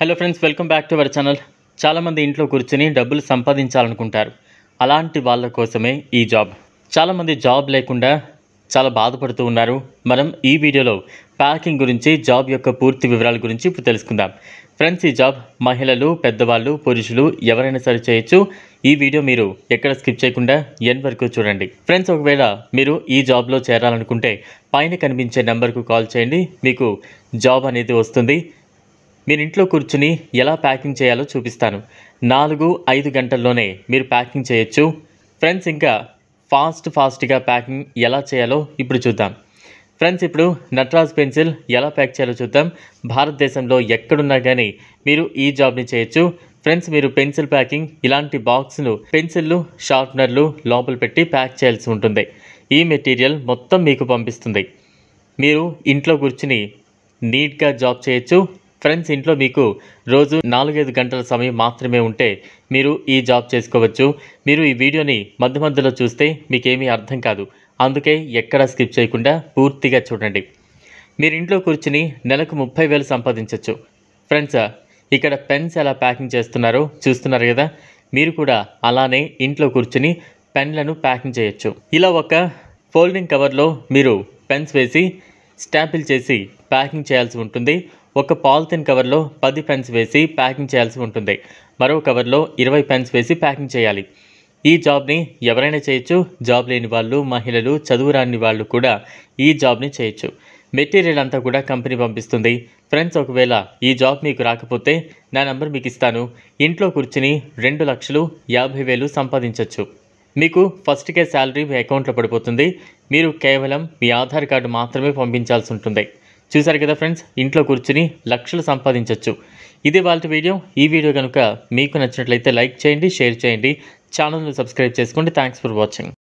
hello friends welcome back to our channel చాలామంది ఇంట్లో కూర్చుని డబ్బులు సంపాదించాలనుకుంటారు అలాంటి వాళ్ళ కోసమే ఈ జాబ్ చాలామంది జాబ్ లేకుండా చాలా బాధపడుతూ ఉన్నారు మనం ఈ వీడియోలో ప్యాకింగ్ గురించి జాబ్ యొక్క పూర్తి వివరాల గురించి ఇప్పుడు తెలుసుకుందాం ఫ్రెండ్స్ ఈ జాబ్ మహిళలు పెద్దవాళ్ళు పురుషులు ఎవరైనా సరే చేయొచ్చు ఈ వీడియో మీరు ఎక్కడ స్కిప్ చేయకుండా ఎన్ వరకు చూడండి ఫ్రెండ్స్ ఒకవేళ మీరు ఈ జాబ్లో చేరాలనుకుంటే పైన కనిపించే నెంబర్కు కాల్ చేయండి మీకు జాబ్ అనేది వస్తుంది మీరు ఇంట్లో కూర్చుని ఎలా ప్యాకింగ్ చేయాలో చూపిస్తాను నాలుగు ఐదు గంటల్లోనే మీరు ప్యాకింగ్ చేయొచ్చు ఫ్రెండ్స్ ఇంకా ఫాస్ట్ ఫాస్ట్గా ప్యాకింగ్ ఎలా చేయాలో ఇప్పుడు చూద్దాం ఫ్రెండ్స్ ఇప్పుడు నట్రాజ్ పెన్సిల్ ఎలా ప్యాక్ చేయాలో చూద్దాం భారతదేశంలో ఎక్కడున్నా కానీ మీరు ఈ జాబ్ని చేయొచ్చు ఫ్రెండ్స్ మీరు పెన్సిల్ ప్యాకింగ్ ఇలాంటి బాక్స్ను పెన్సిల్లు షార్ప్నర్లు లోపల పెట్టి ప్యాక్ చేయాల్సి ఉంటుంది ఈ మెటీరియల్ మొత్తం మీకు పంపిస్తుంది మీరు ఇంట్లో కూర్చుని నీట్గా జాబ్ చేయొచ్చు ఫ్రెండ్స్ ఇంట్లో మీకు రోజు నాలుగైదు గంటల సమయం మాత్రమే ఉంటే మీరు ఈ జాబ్ చేసుకోవచ్చు మీరు ఈ వీడియోని మధ్య మధ్యలో చూస్తే మీకేమీ అర్థం కాదు అందుకే ఎక్కడా స్కిప్ చేయకుండా పూర్తిగా చూడండి మీరు ఇంట్లో కూర్చుని నెలకు ముప్పై వేలు సంపాదించవచ్చు ఫ్రెండ్స్ ఇక్కడ పెన్స్ ఎలా ప్యాకింగ్ చేస్తున్నారో చూస్తున్నారు కదా మీరు కూడా అలానే ఇంట్లో కూర్చుని పెన్లను ప్యాకింగ్ చేయొచ్చు ఇలా ఒక ఫోల్డింగ్ కవర్లో మీరు పెన్స్ వేసి స్టాంపిల్ చేసి ప్యాకింగ్ చేయాల్సి ఉంటుంది ఒక పాలిథిన్ కవర్లో పది పెన్స్ వేసి ప్యాకింగ్ చేయాల్సి ఉంటుంది మరో కవర్లో ఇరవై పెన్స్ వేసి ప్యాకింగ్ చేయాలి ఈ జాబ్ని ఎవరైనా చేయొచ్చు జాబ్ లేని వాళ్ళు మహిళలు చదువు రాని వాళ్ళు కూడా ఈ జాబ్ని చేయొచ్చు మెటీరియల్ అంతా కూడా కంపెనీ పంపిస్తుంది ఫ్రెండ్స్ ఒకవేళ ఈ జాబ్ మీకు రాకపోతే నా నంబర్ మీకు ఇస్తాను ఇంట్లో కూర్చుని రెండు లక్షలు యాభై వేలు సంపాదించవచ్చు మీకు ఫస్ట్కే శాలరీ మీ అకౌంట్లో పడిపోతుంది మీరు కేవలం మీ ఆధార్ కార్డు మాత్రమే పంపించాల్సి ఉంటుంది చూశారు కదా ఫ్రెండ్స్ ఇంట్లో కూర్చుని లక్షలు సంపాదించవచ్చు ఇది వాళ్ళ వీడియో ఈ వీడియో కనుక మీకు నచ్చినట్లయితే లైక్ చేయండి షేర్ చేయండి ఛానల్ని సబ్స్క్రైబ్ చేసుకోండి థ్యాంక్స్ ఫర్ వాచింగ్